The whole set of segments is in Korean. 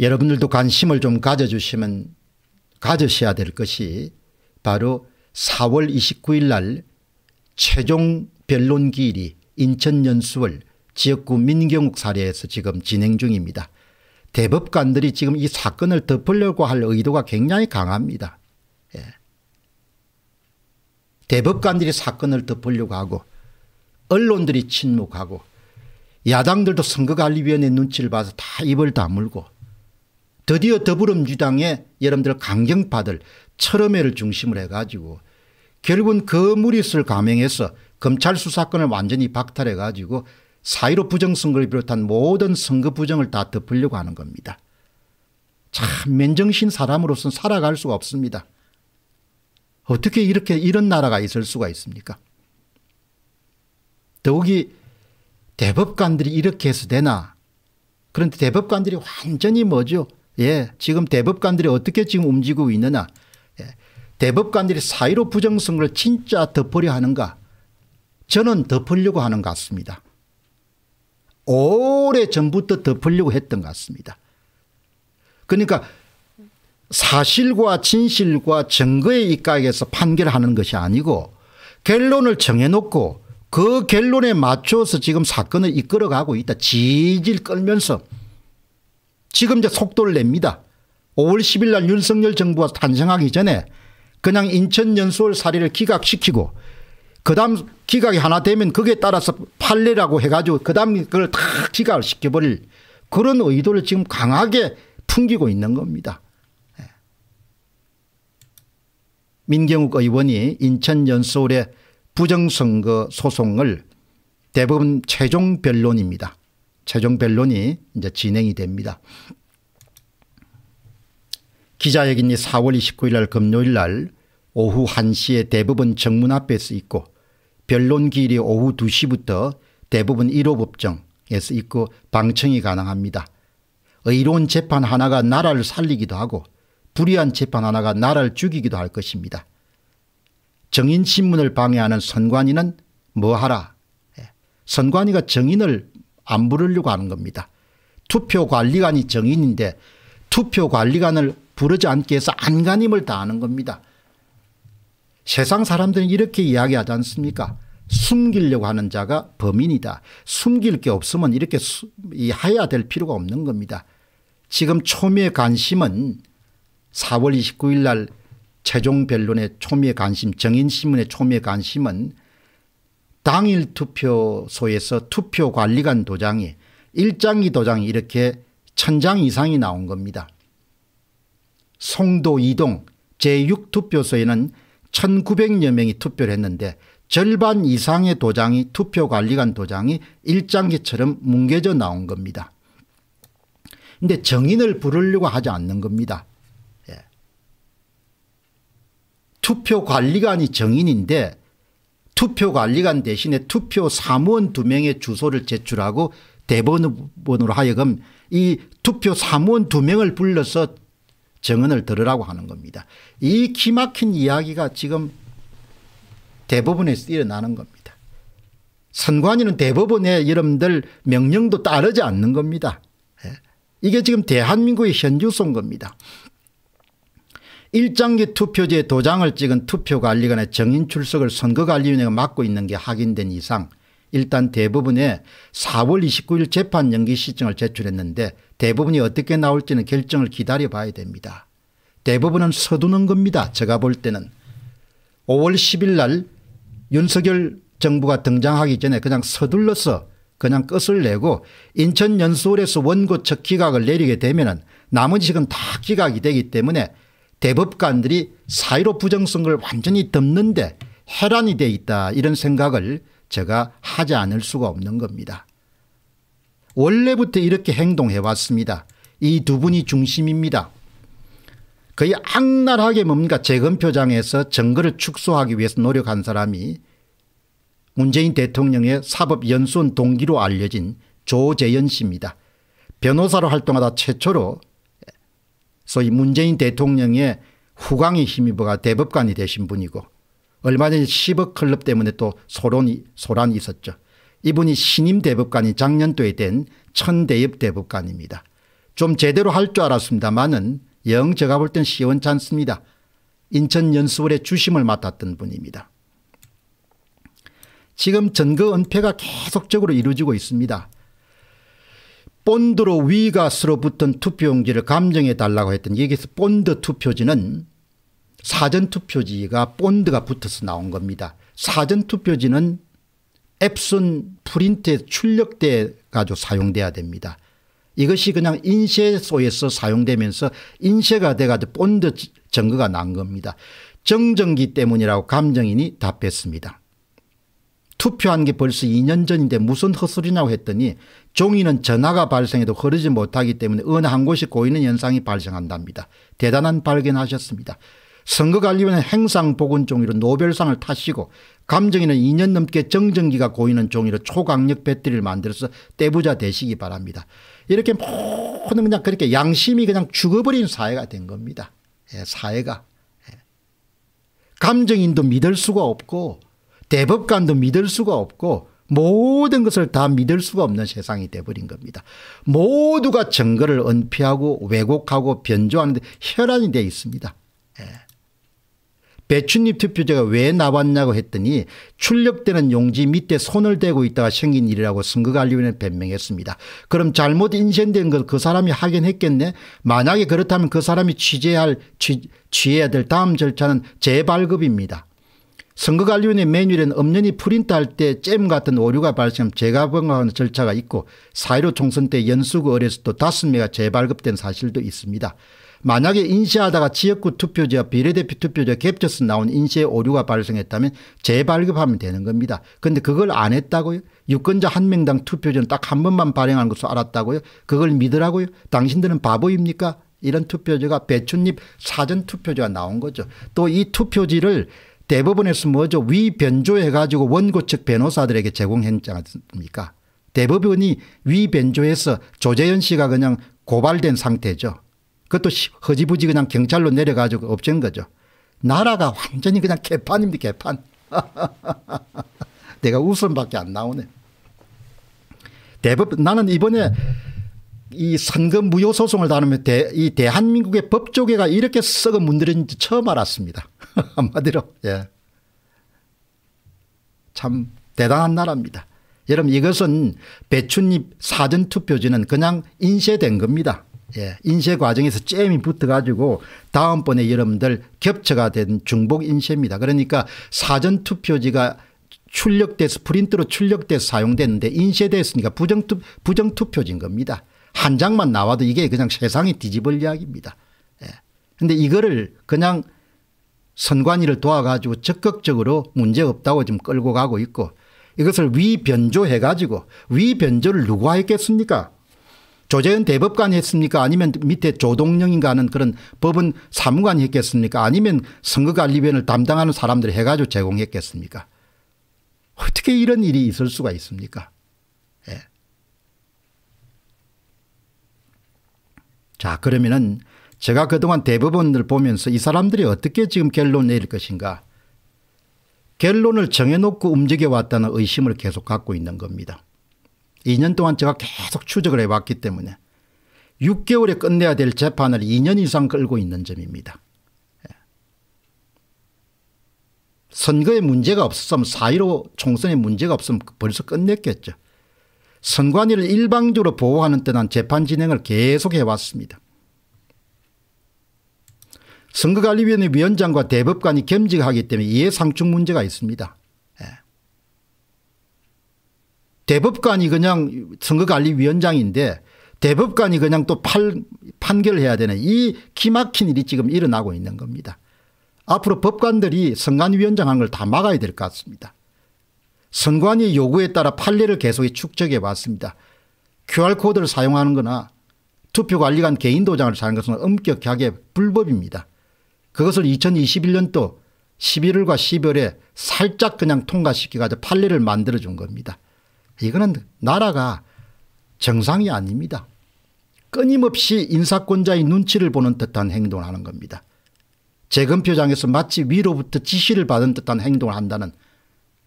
여러분들도 관심을 좀 가져주시면 가져셔야 될 것이 바로 4월 29일 날 최종 변론 기일이 인천 연수월 지역구 민경욱 사례에서 지금 진행 중입니다. 대법관들이 지금 이 사건을 덮으려고 할 의도가 굉장히 강합니다. 예. 대법관들이 사건을 덮으려고 하고 언론들이 침묵하고 야당들도 선거관리위원회 눈치를 봐서 다 입을 다물고 드디어 더불어민주당에 여러분들 강경파들 철음회를 중심으로 해가지고 결국은 그 무리수를 감행해서 검찰 수사권을 완전히 박탈해 가지고 사이로 부정선거를 비롯한 모든 선거 부정을 다 덮으려고 하는 겁니다. 참 맨정신 사람으로서는 살아갈 수가 없습니다. 어떻게 이렇게 이런 나라가 있을 수가 있습니까? 더욱이 대법관들이 이렇게 해서 되나 그런데 대법관들이 완전히 뭐죠 예, 지금 대법관들이 어떻게 지금 움직이고 있느냐. 예, 대법관들이 사의로 부정선거를 진짜 덮으려 하는가. 저는 덮으려고 하는 것 같습니다. 오래 전부터 덮으려고 했던 것 같습니다. 그러니까 사실과 진실과 정거에 입각해서 판결하는 것이 아니고 결론을 정해놓고 그 결론에 맞춰서 지금 사건을 이끌어가고 있다. 질질 끌면서 지금 이제 속도를 냅니다. 5월 10일 날 윤석열 정부가 탄생하기 전에 그냥 인천 연수월 사례를 기각시키고 그 다음 기각이 하나 되면 그에 따라서 판례라고 해가지고 그 다음 그걸 다 기각을 시켜버릴 그런 의도를 지금 강하게 풍기고 있는 겁니다. 예. 민경욱 의원이 인천 연수월의 부정선거 소송을 대법원 최종 변론입니다. 최종 변론이 이제 진행이 됩니다. 기자회견이 4월 29일 날 금요일 날 오후 1시에 대법원 정문 앞에서 있고 변론 기일이 오후 2시부터 대법원 1호 법정에서 있고 방청이 가능합니다. 의로운 재판 하나가 나라를 살리기도 하고 불의한 재판 하나가 나라를 죽이기도 할 것입니다. 정인 신문을 방해하는 선관위는 뭐하라. 예, 선관위가 정인을 안 부르려고 하는 겁니다. 투표관리관이 정인인데 투표관리관을 부르지 않기 위해서 안간힘을 다하는 겁니다. 세상 사람들은 이렇게 이야기하지 않습니까? 숨기려고 하는 자가 범인이다. 숨길 게 없으면 이렇게 해야 될 필요가 없는 겁니다. 지금 초미의 관심은 4월 29일 날 최종 변론의 초미의 관심, 정인신문의 초미의 관심은 당일 투표소에서 투표관리관 도장이 일장기 도장이 이렇게 천장 이상이 나온 겁니다. 송도 이동 제6투표소에는 1900여 명이 투표를 했는데 절반 이상의 도장이 투표관리관 도장이 일장기처럼 뭉개져 나온 겁니다. 근데 정인을 부르려고 하지 않는 겁니다. 예. 투표관리관이 정인인데 투표 관리관 대신에 투표 사무원 두 명의 주소를 제출하고 대법원으로 하여금 이 투표 사무원 두 명을 불러서 정언을 들으라고 하는 겁니다. 이 기막힌 이야기가 지금 대법원에서 일어나는 겁니다. 선관위는 대법원의 여러분들 명령도 따르지 않는 겁니다. 예. 이게 지금 대한민국의 현주소인 겁니다. 일장기 투표지에 도장을 찍은 투표관리관의 정인 출석을 선거관리위원회가 맡고 있는 게 확인된 이상 일단 대부분의 4월 29일 재판 연기 시증을 제출했는데 대부분이 어떻게 나올지는 결정을 기다려봐야 됩니다. 대부분은 서두는 겁니다. 제가 볼 때는 5월 10일 날 윤석열 정부가 등장하기 전에 그냥 서둘러서 그냥 끝을 내고 인천 연수원에서 원고 첫 기각을 내리게 되면 은 나머지 지금 다 기각이 되기 때문에 대법관들이 사의로 부정성을 완전히 덮는데 해란이 돼 있다 이런 생각을 제가 하지 않을 수가 없는 겁니다. 원래부터 이렇게 행동해 왔습니다. 이 두 분이 중심입니다. 거의 악랄하게 뭡니까 재검표장에서 증거를 축소하기 위해서 노력한 사람이 문재인 대통령의 사법연수원 동기로 알려진 조재연 씨입니다. 변호사로 활동하다 최초로 소위 문재인 대통령의 후광이 힘입어가 대법관이 되신 분이고 얼마 전에 10억 클럽 때문에 또 소론이, 소란이 있었죠. 이분이 신임 대법관이 작년도에 된 천대엽 대법관입니다. 좀 제대로 할 줄 알았습니다만은 영 제가 볼 땐시원치않습니다 인천연수원의 주심을 맡았던 분입니다. 지금 전거 은폐가 계속적으로 이루어지고 있습니다. 본드로 위가 쓸어붙은 투표용지를 감정해 달라고 했던니 여기서 본드 투표지는 사전투표지가 본드가 붙어서 나온 겁니다. 사전투표지는 앱슨 프린트에 출력돼 가지고 사용돼야 됩니다. 이것이 그냥 인쇄소에서 사용되면서 인쇄가 돼가지고 본드 증거가 난 겁니다. 정전기 때문이라고 감정인이 답했습니다. 투표한 게 벌써 2년 전인데 무슨 헛소리냐고 했더니 종이는 전화가 발생해도 흐르지 못하기 때문에 어느 한 곳이 고이는 현상이 발생한답니다. 대단한 발견하셨습니다. 선거관리위원회 행상복원 종이로 노벨상을 타시고 감정인은 2년 넘게 정전기가 고이는 종이로 초강력 배터리를 만들어서 떼부자 되시기 바랍니다. 이렇게 모든 그냥 그렇게 양심이 그냥 죽어버린 사회가 된 겁니다. 예, 사회가. 예. 감정인도 믿을 수가 없고 대법관도 믿을 수가 없고 모든 것을 다 믿을 수가 없는 세상이 돼버린 겁니다. 모두가 증거를 은폐하고 왜곡하고 변조하는데 혈안이 돼 있습니다. 예. 배춧잎 투표제가 왜 나왔냐고 했더니 출력되는 용지 밑에 손을 대고 있다가 생긴 일이라고 선거관리위원회 변명했습니다. 그럼 잘못 인쇄된 걸 그 사람이 확인했겠네. 만약에 그렇다면 그 사람이 취재할 취, 취해야 될 다음 절차는 재발급입니다. 선거관리위원회 메뉴에는 엄연히 프린트할 때 잼 같은 오류가 발생하면 재가방하는 절차가 있고 사1 5 총선 때 연수구 어려서도 다섯 명가 재발급된 사실도 있습니다. 만약에 인쇄하다가 지역구 투표지와 비례대표 투표지가 겹쳐서 나온 인쇄 오류가 발생했다면 재발급하면 되는 겁니다. 그런데 그걸 안 했다고요? 유권자 한 명당 투표지는 딱 한 번만 발행하는 것으로 알았다고요? 그걸 믿으라고요? 당신들은 바보입니까? 이런 투표지가 배춧잎 사전 투표지가 나온 거죠. 또 이 투표지를 대법원에서 뭐죠 위변조해가지고 원고 측 변호사들에게 제공했지 않습니까 대법원이 위변조해서 조재현 씨가 그냥 고발된 상태죠. 그것도 허지부지 그냥 경찰로 내려가지고 없앤 거죠. 나라가 완전히 그냥 개판입니다 개판. 내가 웃음밖에 안 나오네. 대법 나는 이번에 이 선거 무효 소송을 다루며 대, 이 대한민국의 법조계가 이렇게 썩어 문드는지 처음 알았습니다. 한마디로 예. 참 대단한 나라입니다. 여러분 이것은 배춧잎 사전투표지는 그냥 인쇄된 겁니다. 예, 인쇄 과정에서 잼이 붙어가지고 다음번에 여러분들 겹쳐가 된 중복 인쇄입니다. 그러니까 사전투표지가 출력돼서 프린트로 출력돼서 사용됐는데 인쇄됐으니까 부정투, 부정투표지인 겁니다. 한 장만 나와도 이게 그냥 세상이 뒤집을 이야기입니다. 그런데 예. 이거를 그냥 선관위를 도와가지고 적극적으로 문제 없다고 지금 끌고 가고 있고 이것을 위변조해 가지고 위변조를 누가 했겠습니까? 조재현 대법관이 했습니까? 아니면 밑에 조동령인가 하는 그런 법은 사무관이 했겠습니까? 아니면 선거관리위원을 담당하는 사람들이 해가지고 제공했겠습니까? 어떻게 이런 일이 있을 수가 있습니까? 예. 자, 그러면은 제가 그동안 대법원을 보면서 이 사람들이 어떻게 지금 결론 내릴 것인가 결론을 정해놓고 움직여왔다는 의심을 계속 갖고 있는 겁니다. 2년 동안 제가 계속 추적을 해왔기 때문에 6개월에 끝내야 될 재판을 2년 이상 끌고 있는 점입니다. 선거에 문제가 없었으면 4.15 총선에 문제가 없으면 벌써 끝냈겠죠. 선관위를 일방적으로 보호하는 듯난 재판 진행을 계속 해왔습니다. 선거관리위원회 위원장과 대법관이 겸직하기 때문에 이해상충 문제가 있습니다. 예. 대법관이 그냥 선거관리위원장인데 대법관이 그냥 또 팔, 판결 해야 되는 이 기막힌 일이 지금 일어나고 있는 겁니다. 앞으로 법관들이 선관위원장 한걸 다 막아야 될 것 같습니다. 선관위 요구에 따라 판례를 계속 축적해 왔습니다. QR코드를 사용하는 거나 투표관리관 개인 도장을 사는 것은 엄격하게 불법입니다. 그것을 2021년도 11월과 12월에 살짝 그냥 통과시켜가지고 판례를 만들어준 겁니다. 이거는 나라가 정상이 아닙니다. 끊임없이 인사권자의 눈치를 보는 듯한 행동을 하는 겁니다. 재검표장에서 마치 위로부터 지시를 받은 듯한 행동을 한다는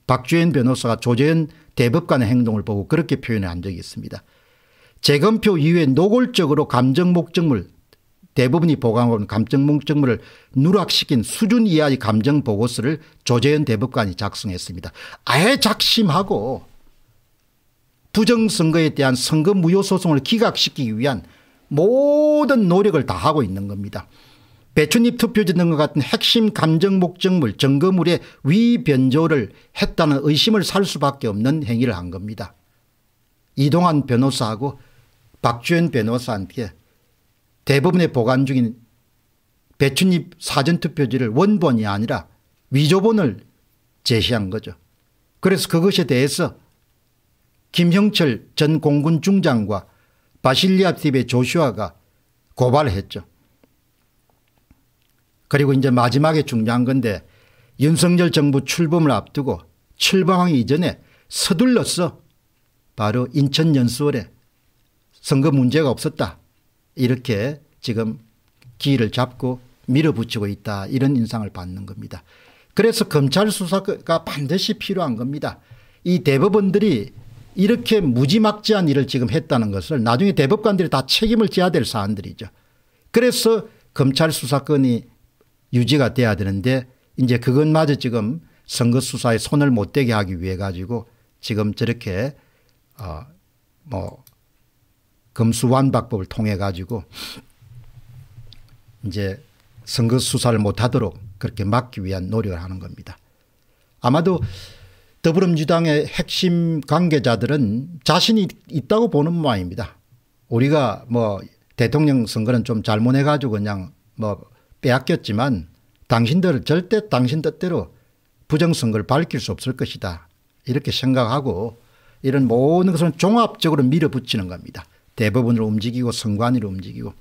박주현 변호사가 조재현 대법관의 행동을 보고 그렇게 표현을 한 적이 있습니다. 재검표 이후에 노골적으로 감정 목적물 대부분이 보강하고 는감정목적물을 누락시킨 수준 이하의 감정보고서를 조재현 대법관이 작성했습니다. 아예 작심하고 부정선거에 대한 선거 무효소송을 기각시키기 위한 모든 노력을 다하고 있는 겁니다. 배춧잎 투표지 등과 같은 핵심 감정 목적물 증거물의 위변조를 했다는 의심을 살 수밖에 없는 행위를 한 겁니다. 이동환 변호사하고 박주현 변호사한테 대부분의 보관 중인 배춧잎 사전투표지를 원본이 아니라 위조본을 제시한 거죠. 그래서 그것에 대해서 김형철 전 공군 중장과 바실리아 TV의 조슈아가 고발했죠. 그리고 이제 마지막에 중요한 건데 윤석열 정부 출범을 앞두고 출범하기 이전에 서둘러서 바로 인천 연수원에 선거 문제가 없었다. 이렇게 지금 기를 잡고 밀어붙이고 있다 이런 인상을 받는 겁니다. 그래서 검찰 수사가 반드시 필요한 겁니다. 이 대법원들이 이렇게 무지막지한 일을 지금 했다는 것을 나중에 대법관들이 다 책임을 져야 될 사안들이죠. 그래서 검찰 수사권이 유지가 돼야 되는데 이제 그것마저 지금 선거 수사에 손을 못 대게 하기 위해 가지고 지금 저렇게 어뭐 검수완박법을 통해 가지고 이제 선거 수사를 못하도록 그렇게 막기 위한 노력을 하는 겁니다. 아마도 더불어민주당의 핵심 관계자들은 자신이 있다고 보는 모양입니다. 우리가 뭐 대통령 선거는 좀 잘못해가지고 그냥 뭐 빼앗겼지만 당신들 절대 당신 뜻대로 부정선거를 밝힐 수 없을 것이다. 이렇게 생각하고 이런 모든 것을 종합적으로 밀어붙이는 겁니다. 대법원으로 움직이고 선관위로 움직이고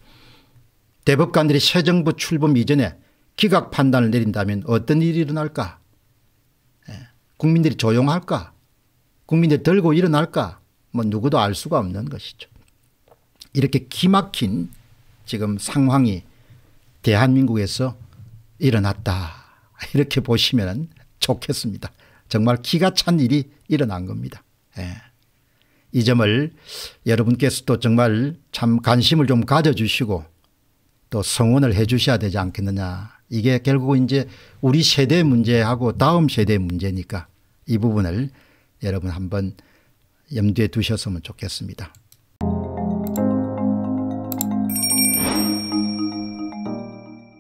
대법관들이 새 정부 출범 이전에 기각 판단을 내린다면 어떤 일이 일어날까? 예, 국민들이 조용할까? 국민들이 들고 일어날까? 뭐 누구도 알 수가 없는 것이죠. 이렇게 기막힌 지금 상황이 대한민국에서 일어났다. 이렇게 보시면 좋겠습니다. 정말 기가 찬 일이 일어난 겁니다. 예. 이 점을 여러분께서도 정말 참 관심을 좀 가져주시고 또 성원을 해 주셔야 되지 않겠느냐. 이게 결국 은 이제 우리 세대 문제하고 다음 세대 문제니까 이 부분을 여러분 한번 염두에 두셨으면 좋겠습니다.